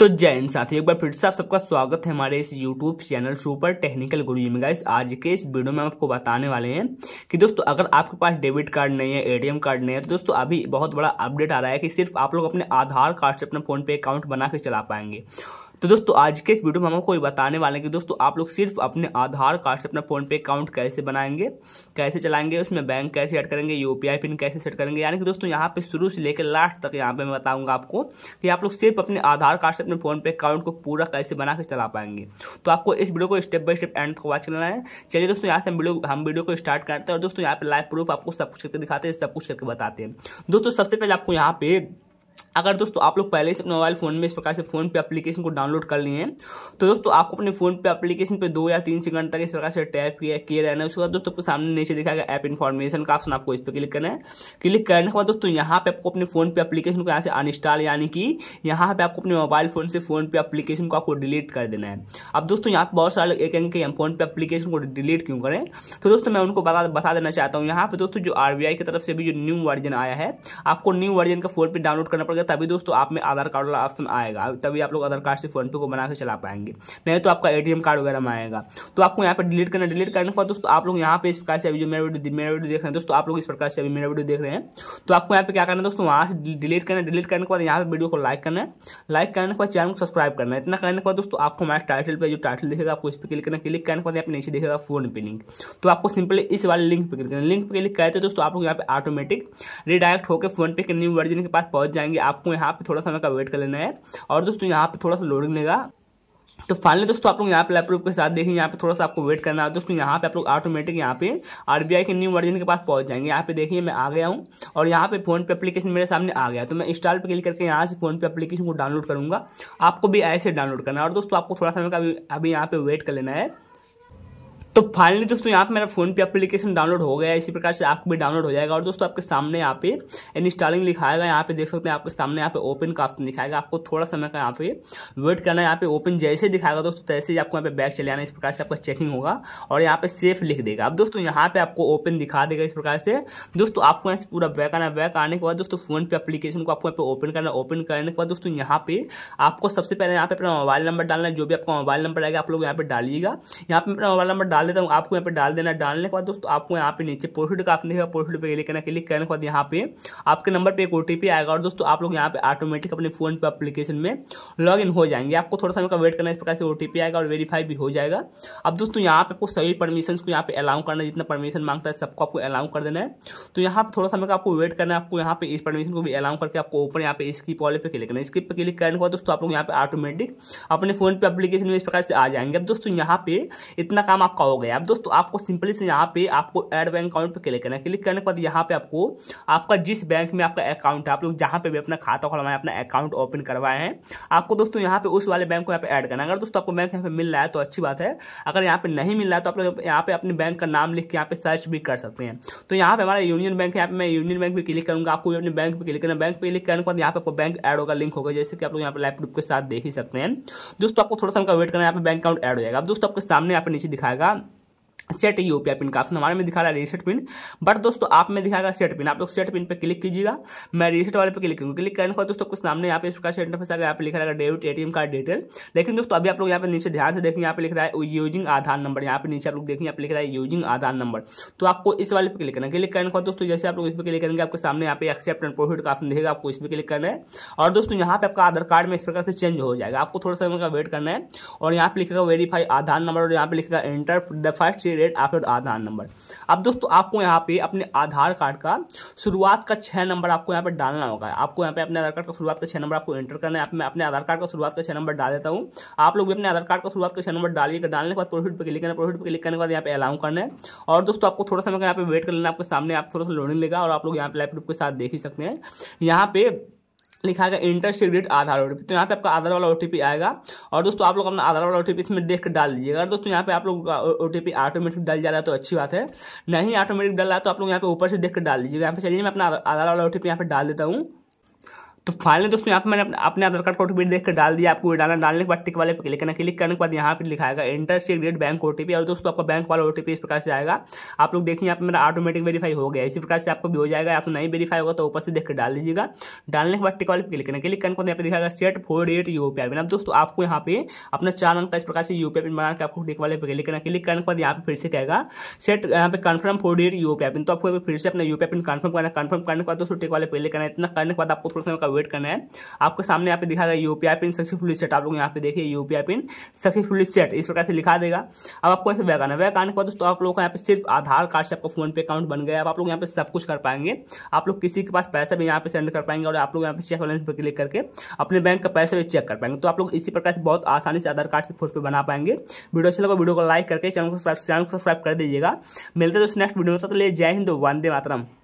तो जय हिंद साथियों एक बार फिर से आप सबका स्वागत है हमारे इस यूट्यूब चैनल सुपर टेक्निकल गुरु में गाइस आज के इस वीडियो में हम आपको बताने वाले हैं कि दोस्तों अगर आपके पास डेबिट कार्ड नहीं है एटीएम कार्ड नहीं है तो दोस्तों अभी बहुत बड़ा अपडेट आ रहा है कि सिर्फ आप लोग अपने आधार कार्ड से अपना फोनपे अकाउंट बना के चला पाएंगे तो दोस्तों आज के इस वीडियो में हम आपको बताने वाले हैं कि दोस्तों आप लोग सिर्फ अपने आधार कार्ड से अपना फ़ोनपे अकाउंट कैसे बनाएंगे कैसे चलाएंगे उसमें बैंक कैसे ऐड करेंगे यू पिन कैसे सेट करेंगे यानी कि दोस्तों यहाँ पे शुरू से लेकर लास्ट तक यहाँ पे मैं बताऊंगा आपको कि आप लोग सिर्फ अपने आधार कार्ड से अपने फ़ोनपे अकाउंट को पूरा कैसे बना चला पाएंगे तो आपको इस वीडियो को स्टेप बाय स्टेप एंड तक वाच करना है चलिए दोस्तों यहाँ से हम वीडियो हम वीडियो को स्टार्ट करते हैं और दोस्तों यहाँ पे लाइव प्रूफ आपको सब कुछ करके दिखाते हैं सब कुछ करके बताते हैं दोस्तों सबसे पहले आपको यहाँ पे अगर दोस्तों आप लोग पहले से अपने मोबाइल फ़ोन में इस प्रकार से फ़ोन पे एप्लीकेशन को डाउनलोड कर लिए हैं तो दोस्तों आपको अपने फ़ोन पे एप्लीकेशन पे दो या तीन सेकंड तक इस प्रकार से टैप किया किए रहना है उसके बाद दोस्तों आपको सामने नीचे गया ऐप इन्फॉर्मेशन का ऑप्शन आपको इस पर क्लिक करना है क्लिक करने के बाद दोस्तों यहाँ पे आपको अपने फ़ोन पे अपलीकेशन को यहाँ से अनस्टॉल यानी कि यहाँ पे आपको अपने मोबाइल फ़ोन से फ़ोन पे एप्लीकेशन को आपको डिलीट कर देना है अब दोस्तों यहाँ पर बहुत सारे लोग एक कहेंगे कि हम फ़ोन पे एप्लीकेशन को डिलीट क्यों करें तो दोस्तों मैं उनको बता बता देना चाहता हूँ यहाँ पर दोस्तों जो आर की तरफ से भी जो न्यू वर्जन आया है आपको न्यू वर्जन का फ़ोन पर डाउनलोड करना पड़ेगा जाएगा तभी दोस्तों आप में आधार कार्ड वाला ऑप्शन आएगा तभी आप लोग आधार कार्ड से फोनपे को बना के चला पाएंगे नहीं तो आपका ए कार्ड वगैरह में आएगा तो आपको यहाँ पर डिलीट करना डिलीट करने के बाद दोस्तों आप लोग यहाँ पे इस प्रकार से अभी जो मेरा वीडियो मेरा वीडियो देख रहे हैं दोस्तों आप लोग इस प्रकार से अभी मेरा वीडियो देख रहे हैं तो आपको यहाँ पे क्या करना है दोस्तों वहाँ से डिलीट करना डिलीट करने के बाद यहाँ पर वीडियो को लाइक करना लाइक करने के बाद चैनल को सब्सक्राइब करना इतना करने के बाद दोस्तों आपको हमारे टाइटल पर जो टाइटल दिखेगा आपको इस पर क्लिक करना क्लिक करने के बाद यहाँ पे नीचे देखेगा फोन पे लिंक तो आपको सिंपली इस वाले लिंक पर क्लिक करना लिंक पर क्लिक करते दोस्तों आप लोग यहाँ पे ऑटोमेटिक रिडायरेक्ट होकर फोन पे के न्यू वर्जन के पास पहुंच जाएंगे आप आपको यहाँ पे थोड़ा समय का वेट कर लेना है और दोस्तों यहाँ पे थोड़ा सा लोडिंग लेगा तो फाइनली दोस्तों आप लोग यहाँ पे लैपटॉप के साथ देखें यहाँ पे थोड़ा सा आपको वेट करना है दोस्तों यहाँ पे आप लोग ऑटोमेटिक यहाँ पे आरबीआई के न्यू वर्जन के पास पहुँच जाएंगे यहाँ पे देखिए मैं आ गया हूँ और यहाँ पे फोन पे एप्लीकेशन मेरे सामने आ गया तो मैं इंस्टॉल पे क्लिक करके यहाँ से फोन पे एप्लीकेशन को डाउनलोड करूँगा आपको भी ऐसे डाउनलोड करना है और दोस्तों आपको थोड़ा समय का अभी यहाँ पे वेट कर लेना है तो फाइनली दोस्तों यहाँ पे मेरा फोन पे एप्लीकेशन डाउनलोड हो गया है इसी प्रकार से आपको भी डाउनलोड हो जाएगा और दोस्तों आपके सामने यहाँ पे इंस्टॉलिंग लिखाएगा यहाँ पे देख सकते हैं आपके सामने यहाँ पे ओपन का ऑप्शन दिखाएगा आपको थोड़ा समय का यहाँ पे वेट करना है यहाँ पे ओपन जैसे दिखाएगा दोस्तों तैसे ही आपको यहाँ पे बैग चले आना इस प्रकार से आपका चेकिंग होगा और यहाँ पे सेफ लिख देगा अब दोस्तों यहाँ पे आपको ओपन दिखा देगा इस प्रकार से दोस्तों आपको यहाँ से पूरा बैक आना बैक आने के बाद दोस्तों फोन पे एप्लीकेशन को आपको यहाँ पे ओपन करना ओपन करने के बाद दोस्तों यहाँ पे आपको सबसे पहले यहाँ पे अपना मोबाइल नंबर डालना है जो भी आपका मोबाइल नंबर आएगा आप लोग यहाँ पे डालिएगा यहाँ पे अपना मोबाइल नंबर डाल डाल देता हूँ आपको यहाँ पे डाल देना डालने के बाद दोस्तों आपको यहाँ पे नीचे प्रोफिट का ऑप्शन देखेगा प्रोफिट पे क्लिक करना क्लिक करने के बाद यहाँ पे आपके नंबर पे एक ओटीपी आएगा और दोस्तों आप लोग यहाँ पे ऑटोमेटिक अपने फोन पे अपलीकेशन में लॉग हो जाएंगे आपको थोड़ा समय का वेट करना इस प्रकार से ओ आएगा और वेरीफाई भी हो जाएगा अब दोस्तों यहाँ पे आपको सही परमिशन को यहाँ पे अलाउ करना जितना परमिशन मांगता है सबको आपको अलाउ कर देना है तो यहाँ पर थोड़ा समय का आपको वेट करना है आपको यहाँ पे इस परमिशन को भी अलाउ करके आपको ओपन यहाँ पे स्किप वाले पे क्लिक करना है स्किप पे क्लिक करने के बाद दोस्तों आप लोग यहाँ पे ऑटोमेटिक अपने फोन पे अपलीकेशन में इस प्रकार से आ जाएंगे अब दोस्तों यहाँ पे इतना काम आपका हो हो गया अब दोस्तों आपको सिंपली से यहाँ पे आपको एड बैंक अकाउंट पर क्लिक करना है क्लिक करने के बाद यहाँ पे आपको आपका जिस बैंक में आपका अकाउंट है आप लोग जहाँ पे भी अपना खाता खुलवाए अपना अकाउंट ओपन करवाए हैं आपको दोस्तों यहाँ पे उस वाले बैंक को यहाँ पे ऐड करना है अगर दोस्तों आपको बैंक यहाँ पे मिल रहा है तो अच्छी बात है अगर यहाँ पे नहीं मिल रहा है तो आप लोग यहाँ पे अपने बैंक का नाम लिख के यहाँ पे सर्च भी कर सकते हैं तो यहाँ पे हमारा यूनियन बैंक है यहाँ पे मैं यूनियन बैंक भी क्लिक करूँगा आपको अपने बैंक पर क्लिक करना बैंक पर क्लिक करने के बाद यहाँ पे आपको बैंक एड होगा लिंक होगा जैसे कि आप लोग यहाँ पे लैपटॉप के साथ देख ही सकते हैं दोस्तों आपको थोड़ा सा वेट करना है यहाँ पे बैंक अकाउंट एड हो जाएगा अब दोस्तों आपके सामने यहाँ पे नीचे दिखाएगा सेट यूपीआई पिन का ऑप्शन हमारे में दिखा रहा है रीसेट पिन बट दोस्तों आप में दिखाएगा सेट पिन आप लोग सेट पिन पे क्लिक कीजिएगा मैं रीसेट वाले पे क्लिक करूँगा क्लिक करने के बाद दोस्तों सामने यहाँ पे इसका प्रकार से आएगा यहाँ पे लिखा रहेगा डेबिट एटीएम कार्ड डिटेल लेकिन दोस्तों अभी आप लोग यहाँ पे नीचे ध्यान से देखेंगे यहाँ पे लिख रहा है यूजिंग आधार नंबर यहाँ पे नीचे आप लोग देखेंगे यहाँ पे लिख रहा है यूजिंग आधार नंबर तो आपको इस वाले पे क्लिक करना क्लिक करने के बाद दोस्तों जैसे आप लोग इस पर क्लिक करेंगे आपके सामने यहाँ पे एक्सेप्ट एंड प्रोफिट का ऑप्शन देखेगा आपको इस पर क्लिक करना है और दोस्तों यहाँ पे आपका आधार कार्ड में इस प्रकार से चेंज हो जाएगा आपको थोड़ा सा वेट करना है और यहाँ पे लिखेगा वेरीफाई आधार नंबर और यहाँ पे लिखेगा enter the first date after Aadhaar number अब दोस्तों आपको यहाँ पे अपने आधार कार्ड का शुरुआत का छह नंबर आपको यहाँ पे डालना होगा आपको यहाँ पे अपने आधार कार्ड का शुरुआत का छह नंबर आपको एंटर करना है मैं अपने आधार कार्ड का शुरुआत का छह नंबर डाल देता हूँ आप लोग भी अपने आधार कार्ड का शुरुआत का छह नंबर डालिएगा डालने के बाद प्रोफिट पर क्लिक करना प्रोफिट पर क्लिक करने के बाद यहाँ पे अलाउ करना है और दोस्तों आपको थोड़ा समय यहाँ पे वेट कर लेना आपके सामने आप थोड़ा सा लोडिंग लेगा और आप लोग यहाँ पे लैपटॉप के साथ देख ही सकते हैं यहाँ पे लिखा गया इंटर सीग्रेट आधार ओ तो यहाँ पे आपका आधार वाला ओ आएगा और दोस्तों आप लोग अपना आधार वाला ओ इसमें देख डाल दीजिएगा अगर दोस्तों यहाँ पे आप लोग का ओ ऑटोमेटिक डाल जा रहा है तो अच्छी बात है नहीं ऑटोमेटिक डाल रहा है तो आप लोग यहाँ पे ऊपर से देख डाल दीजिएगा यहाँ पे चलिए मैं अपना आधार वाला ओ यहाँ पे डाल देता हूँ तो फाइनली दोस्तों यहाँ पर मैंने अपने अपने आधार कार्ड को ओटीपी देख कर डाल दिया आपको डालना डालने के बाद टिक वाले पर क्लिक करना क्लिक करने के बाद यहाँ पर लिखाएगा enter state date bank OTP और दोस्तों आपका बैंक वाला ओटीपी इस प्रकार से आएगा आप लोग देखिए यहाँ पर मेरा ऑटोमेटिक वेरीफाई हो गया इसी प्रकार से आपको भी हो जाएगा या तो नहीं वेरीफाई होगा तो ऊपर से देख कर डाल दीजिएगा डालने के बाद टिक वाले पर क्लिक करना क्लिक करने के बाद यहाँ पर दिखाएगा सेट फोर डेट यू पी आई दोस्तों आपको यहाँ पे अपना चार अंक का इस प्रकार से यू पी आई बना के आपको टिक वाले पर क्लिक करना क्लिक करने के बाद यहाँ पे फिर से कहेगा सेट यहाँ पे कन्फर्म फोर डेट यू पी आई तो आपको फिर से अपना यू पी आई कन्फर्म करना कन्फर्म करने के बाद दोस्तों टिक वाले पर क्लिक करना इतना करने के बाद आपको थोड़ा सा वेट करना है आपको सामने यहाँ पे दिखा रहा है यूपीआई पिन सक्सेसफुली सेट आप लोग यहाँ पे देखिए यूपीआई पिन सक्सेसफुली सेट इस प्रकार से लिखा देगा अब आपको ऐसे बैक आना बैक आने के बाद दोस्तों आप लोग यहाँ पे सिर्फ आधार कार्ड से आपका फोन पे अकाउंट बन गया आप लोग यहाँ पे सब कुछ कर पाएंगे आप लोग किसी के पास पैसा भी यहाँ पे सेंड कर पाएंगे और आप लोग यहाँ पे चेक बैलेंस पर क्लिक करके अपने बैंक का पैसा भी चेक कर पाएंगे तो आप लोग इसी प्रकार से बहुत आसानी से आधार कार्ड से फोन पे बना पाएंगे वीडियो अच्छा लगा वीडियो को लाइक करके चैनल को सब्सक्राइब कर दीजिएगा मिलते हैं दोस्तों नेक्स्ट वीडियो में तो ले जय हिंद वंदे मातरम